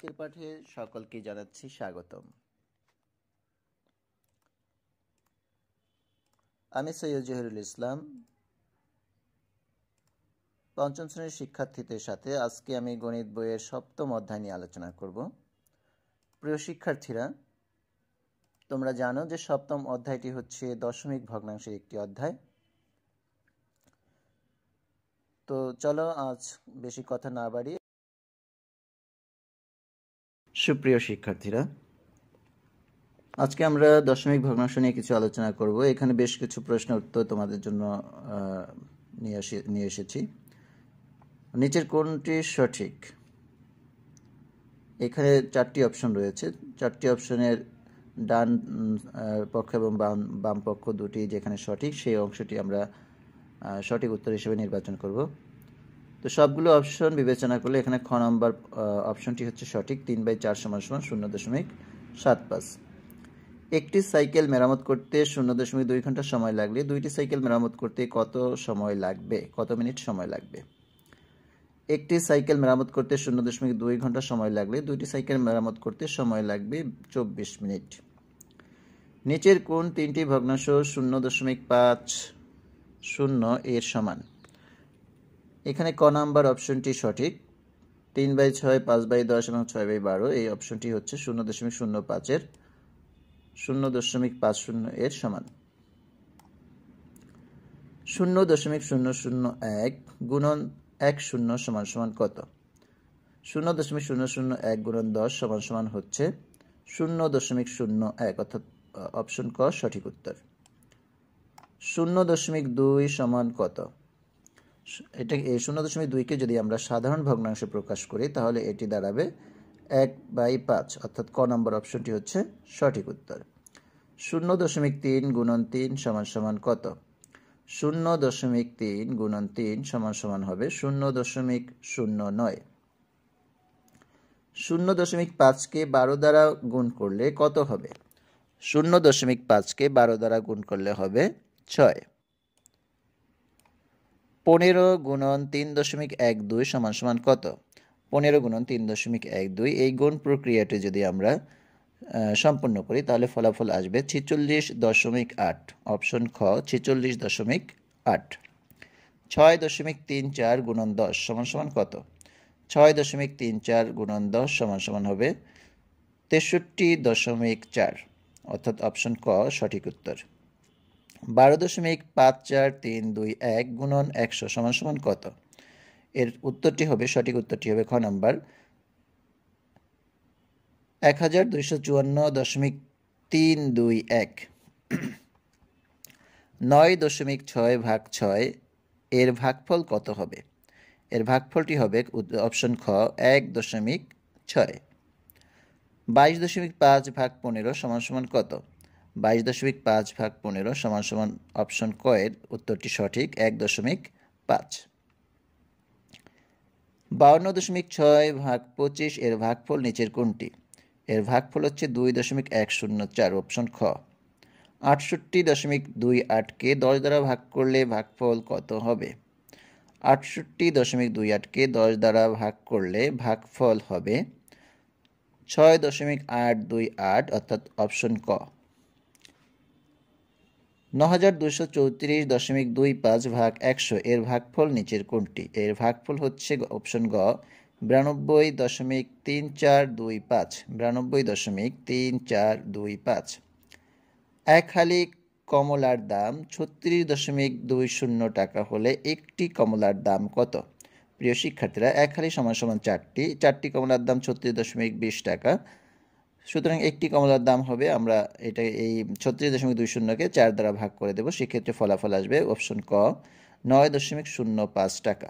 আজকের পাঠে সকলকে জানাচ্ছি স্বাগতম আমি সৈয়দ জহিরুল ইসলাম পঞ্চম শ্রেণীর শিক্ষার্থীদের সাথে আজকে আমি গণিত বইয়ের সপ্তম অধ্যায় নিয়ে আলোচনা করব প্রিয় শিক্ষার্থীরা তোমরা জানো যে সপ্তম অধ্যায়টি হচ্ছে দশমিক ভগ্নাংশের একটি অধ্যায় তো চলো আজ বেশি কথা না বাড়িয়ে সুপ্রিয় শিক্ষার্থীরা আজকে আমরা দশমিক ভগ্নাংশ নিয়ে কিছু আলোচনা করব এখানে বেশ কিছু প্রশ্ন উত্তর তোমাদের জন্য নিয়ে নিয়ে এসেছি নিচের কোনটি সঠিক এখানে চারটি অপশন রয়েছে চারটি অপশনের ডান পক্ষ এবং বাম বাম পক্ষ দুটি যেখানে সঠিক সেই অংশটি আমরা সঠিক উত্তর হিসেবে নির্বাচন করব তো সবগুলো অপশন বিবেচনা করলে এখানে খ নম্বর অপশনটি হচ্ছে সঠিক তিন বাই চার সমান সমান শূন্য দশমিক সাত পাঁচ একটি সাইকেল মেরামত করতে শূন্য দশমিক দুই ঘন্টা সময় লাগলে দুইটি সাইকেল মেরামত করতে কত সময় লাগবে কত মিনিট সময় লাগবে একটি সাইকেল মেরামত করতে শূন্য দশমিক দুই ঘন্টা সময় লাগলে দুইটি সাইকেল মেরামত করতে সময় লাগবে চব্বিশ মিনিট নিচের কোন তিনটি ভগ্নাংশ শূন্য দশমিক পাঁচ শূন্য এর সমান এখানে ক নাম্বার অপশনটি সঠিক তিন বাই ছয় পাঁচ বাই দশ এবং ছয় বাই বারো এই অপশনটি হচ্ছে শূন্য দশমিক শূন্য পাঁচের শূন্য দশমিক পাঁচ শূন্য এর সমান শূন্য দশমিক শূন্য শূন্য এক গুণন এক শূন্য সমান সমান কত শূন্য দশমিক শূন্য শূন্য এক গুণন দশ সমান সমান হচ্ছে শূন্য দশমিক শূন্য এক অর্থাৎ অপশন ক সঠিক উত্তর শূন্য দশমিক দুই সমান কত এটা শূন্য দশমিক দুইকে যদি আমরা সাধারণ ভগ্নাংশে প্রকাশ করি তাহলে এটি দাঁড়াবে এক বাই পাঁচ অর্থাৎ ক নম্বর অপশনটি হচ্ছে সঠিক উত্তর শূন্য দশমিক তিন গুণন তিন সমান সমান কত শূন্য দশমিক তিন গুণন তিন সমান সমান হবে শূন্য দশমিক শূন্য নয় শূন্য দশমিক পাঁচকে বারো দ্বারা গুণ করলে কত হবে শূন্য দশমিক পাঁচকে বারো দ্বারা গুণ করলে হবে ছয় পনেরো গুণন তিন দশমিক এক দুই সমান সমান কত পনেরো গুণন তিন দশমিক এক দুই এই গুণ প্রক্রিয়াটি যদি আমরা সম্পন্ন করি তাহলে ফলাফল আসবে ছেচল্লিশ দশমিক আট অপশন খ ছেচল্লিশ দশমিক আট ছয় দশমিক তিন চার গুণন দশ সমান সমান কত ছয় দশমিক তিন চার গুণন দশ সমান সমান হবে তেষট্টি দশমিক চার অর্থাৎ অপশন ক সঠিক উত্তর বারো দশমিক পাঁচ চার তিন দুই এক গুণন একশো সমান সমান কত এর উত্তরটি হবে সঠিক উত্তরটি হবে খ নম্বর এক হাজার দুইশো চুয়ান্ন দশমিক তিন দুই এক নয় দশমিক ছয় ভাগ ছয় এর ভাগফল কত হবে এর ভাগফলটি হবে অপশন খ এক দশমিক ছয় বাইশ দশমিক পাঁচ ভাগ পনেরো সমান সমান কত বাইশ দশমিক পাঁচ ভাগ পনেরো সমান সমান অপশন কয়ের উত্তরটি সঠিক এক দশমিক পাঁচ বাউন্ন দশমিক ছয় ভাগ পঁচিশ এর ভাগফল নিচের কোনটি এর ভাগফল হচ্ছে দুই দশমিক এক শূন্য চার অপশন খ আটষট্টি দশমিক দুই আটকে দশ দ্বারা ভাগ করলে ভাগফল কত হবে আটষট্টি দশমিক দুই আটকে দশ দ্বারা ভাগ করলে ভাগফল হবে ছয় দশমিক আট দুই আট অর্থাৎ অপশন ক ন হাজার দুশো চৌত্রিশ দশমিক দুই পাঁচ ভাগ একশো এর ভাগফল নিচের কোনটি এর ভাগফল হচ্ছে অপশন গ বিরানব্বই দশমিক তিন চার দুই পাঁচ বিরানব্বই দশমিক তিন চার দুই পাঁচ এক হালি কমলার দাম ছত্রিশ দশমিক দুই শূন্য টাকা হলে একটি কমলার দাম কত প্রিয় শিক্ষার্থীরা এক হালি সমান সমান চারটি চারটি কমলার দাম ছত্রিশ দশমিক বিশ টাকা সুতরাং একটি কমলার দাম হবে আমরা এটা এই ছত্রিশ দশমিক দুই শূন্যকে চার দ্বারা ভাগ করে দেবো সেক্ষেত্রে ফলাফল আসবে অপশন ক নয় দশমিক শূন্য পাঁচ টাকা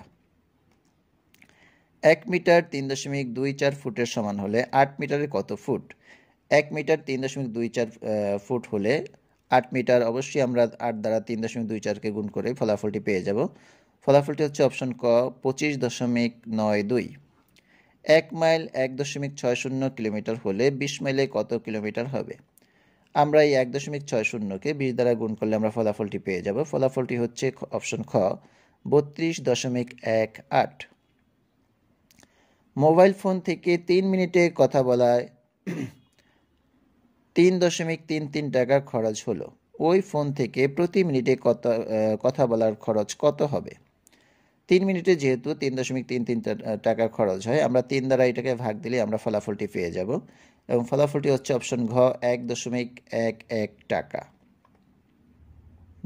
এক মিটার তিন দশমিক দুই চার ফুটের সমান হলে আট মিটারে কত ফুট এক মিটার তিন দশমিক দুই চার ফুট হলে আট মিটার অবশ্যই আমরা আট দ্বারা তিন দশমিক দুই চারকে গুণ করে ফলাফলটি পেয়ে যাব ফলাফলটি হচ্ছে অপশন ক পঁচিশ দশমিক নয় দুই এক মাইল এক দশমিক ছয় শূন্য কিলোমিটার হলে বিশ মাইলে কত কিলোমিটার হবে আমরা এই এক দশমিক ছয় শূন্যকে বিশ দ্বারা গুণ করলে আমরা ফলাফলটি পেয়ে যাব ফলাফলটি হচ্ছে অপশন খ বত্রিশ দশমিক এক আট মোবাইল ফোন থেকে তিন মিনিটে কথা বলায় তিন দশমিক তিন তিন টাকা খরচ হলো ওই ফোন থেকে প্রতি মিনিটে কথা কথা বলার খরচ কত হবে তিন মিনিটে যেহেতু তিন দশমিক তিন তিন টাকার খরচ হয় আমরা তিন দ্বারা এটাকে ভাগ দিলে আমরা ফলাফলটি পেয়ে যাব এবং ফলাফলটি হচ্ছে অপশন ঘ এক দশমিক এক এক টাকা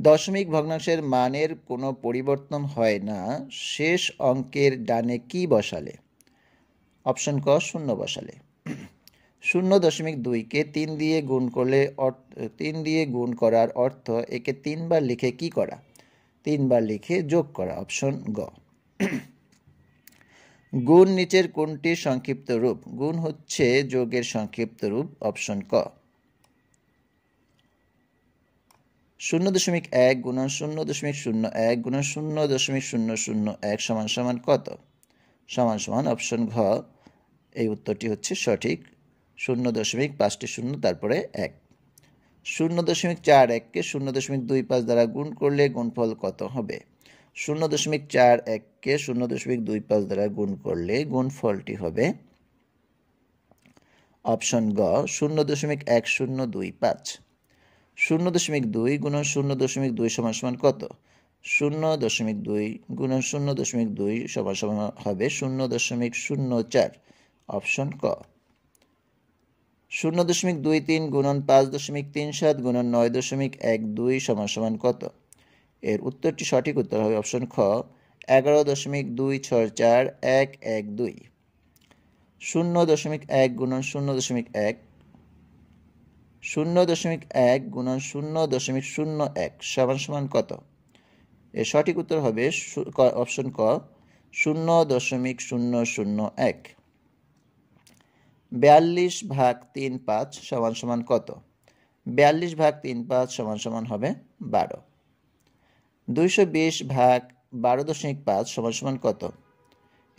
দশমিক ভগ্নাংশের মানের কোনো পরিবর্তন হয় না শেষ অঙ্কের ডানে কি বসালে অপশন ক শূন্য বসালে শূন্য দশমিক দুইকে তিন দিয়ে গুণ করলে তিন দিয়ে গুণ করার অর্থ একে তিনবার লিখে কি করা তিনবার লিখে যোগ করা অপশন গ গুণ নিচের কোনটি সংক্ষিপ্ত রূপ গুণ হচ্ছে যোগের সংক্ষিপ্ত রূপ অপশন ক শূন্য দশমিক এক গুণন শূন্য দশমিক শূন্য এক গুণন শূন্য দশমিক শূন্য শূন্য এক সমান সমান কত সমান সমান অপশন ঘ এই উত্তরটি হচ্ছে সঠিক শূন্য দশমিক পাঁচটি শূন্য তারপরে এক শূন্য দশমিক চার এককে শূন্য দশমিক দুই পাঁচ দ্বারা গুণ করলে গুণফল কত হবে শূন্য দশমিক চার এককে শূন্য দশমিক দুই পাঁচ দ্বারা গুণ করলে গুণফলটি হবে অপশন গ শূন্য দশমিক এক শূন্য দুই পাঁচ শূন্য দশমিক দুই গুণন শূন্য দশমিক দুই সমান সমান কত শূন্য দশমিক দুই গুণন শূন্য দশমিক দুই সমান সমান হবে শূন্য দশমিক শূন্য চার অপশন ক শূন্য দশমিক দুই তিন গুণন পাঁচ দশমিক তিন সাত গুণন নয় দশমিক এক দুই সমান সমান কত এর উত্তরটি সঠিক উত্তর হবে অপশন খ এগারো দশমিক দুই ছয় চার এক এক দুই শূন্য দশমিক এক গুণন শূন্য দশমিক এক শূন্য দশমিক এক গুণন শূন্য দশমিক শূন্য এক সমান সমান কত এর সঠিক উত্তর হবে অপশন ক শূন্য দশমিক শূন্য শূন্য এক বিয়াল্লিশ ভাগ তিন পাঁচ সমান সমান কত বিয়াল্লিশ ভাগ তিন পাঁচ সমান সমান হবে বারো দুইশো বিশ ভাগ বারো দশমিক পাঁচ সমান সমান কত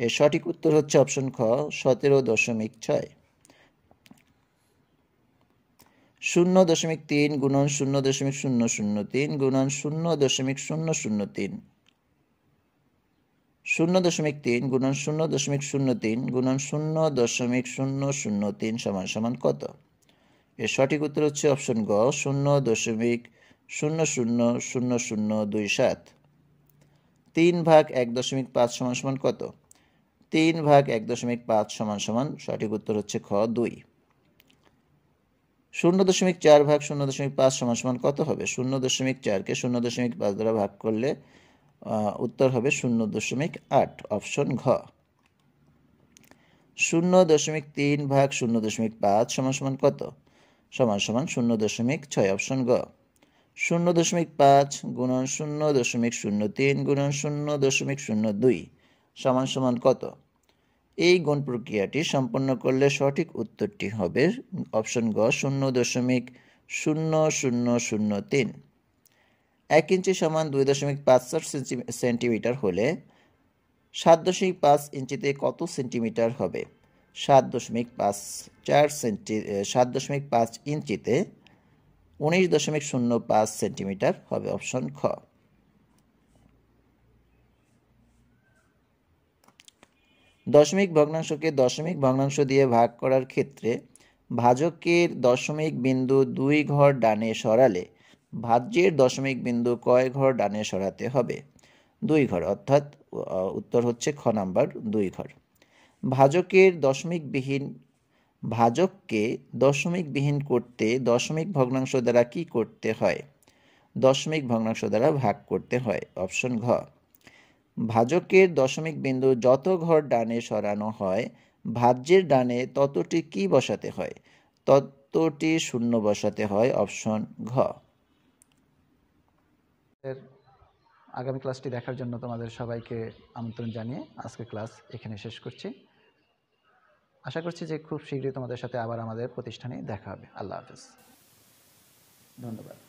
এর সঠিক উত্তর হচ্ছে অপশন খ সতেরো দশমিক ছয় শূন্য দশমিক তিন গুণন শূন্য দশমিক শূন্য শূন্য তিন গুণন শূন্য দশমিক শূন্য শূন্য তিন শূন্য দশমিক তিন গুণন শূন্য দশমিক শূন্য তিন গুণন শূন্য দশমিক শূন্য শূন্য তিন সমান সমান কত এর সঠিক উত্তর হচ্ছে অপশন গ শূন্য দশমিক শূন্য শূন্য শূন্য শূন্য দুই সাত তিন ভাগ এক দশমিক পাঁচ সমান সমান কত তিন ভাগ এক দশমিক পাঁচ সমান সমান সঠিক উত্তর হচ্ছে খ দুই শূন্য দশমিক চার ভাগ শূন্য দশমিক পাঁচ সমান সমান কত হবে শূন্য দশমিক চারকে শূন্য দশমিক পাঁচ দ্বারা ভাগ করলে উত্তর হবে শূন্য দশমিক আট অপশন ঘ শূন্য দশমিক তিন ভাগ শূন্য দশমিক পাঁচ সমান সমান কত সমান সমান শূন্য দশমিক ছয় অপশন গ শূন্য দশমিক পাঁচ গুণন শূন্য দশমিক শূন্য তিন গুণন শূন্য দশমিক শূন্য দুই সমান সমান কত এই গুণ প্রক্রিয়াটি সম্পন্ন করলে সঠিক উত্তরটি হবে অপশন গ শূন্য দশমিক শূন্য শূন্য শূন্য তিন এক ইঞ্চি সমান দুই দশমিক পাঁচ সেন্টিমিটার হলে সাত দশমিক পাঁচ ইঞ্চিতে কত সেন্টিমিটার হবে সাত দশমিক পাঁচ চার সেন্টি সাত দশমিক পাঁচ ইঞ্চিতে উনিশ দশমিক শূন্য পাঁচ সেন্টিমিটার হবে অপশন খ দশমিক ভগ্নাংশকে দশমিক ভগ্নাংশ দিয়ে ভাগ করার ক্ষেত্রে ভাজকের দশমিক বিন্দু দুই ঘর ডানে সরালে ভাজ্যের দশমিক বিন্দু কয় ঘর ডানে সরাতে হবে দুই ঘর অর্থাৎ উত্তর হচ্ছে খ নাম্বার দুই ঘর ভাজকের দশমিকবিহীন ভাজককে দশমিকবিহীন করতে দশমিক ভগ্নাংশ দ্বারা কি করতে হয় দশমিক ভগ্নাংশ দ্বারা ভাগ করতে হয় অপশন ঘ ভাজকের দশমিক বিন্দু যত ঘর ডানে সরানো হয় ভাজ্যের ডানে ততটি কি বসাতে হয় ততটি শূন্য বসাতে হয় অপশন ঘ এর আগামী ক্লাসটি দেখার জন্য তোমাদের সবাইকে আমন্ত্রণ জানিয়ে আজকে ক্লাস এখানে শেষ করছি আশা করছি যে খুব শীঘ্রই তোমাদের সাথে আবার আমাদের প্রতিষ্ঠানে দেখা হবে আল্লাহ হাফিজ ধন্যবাদ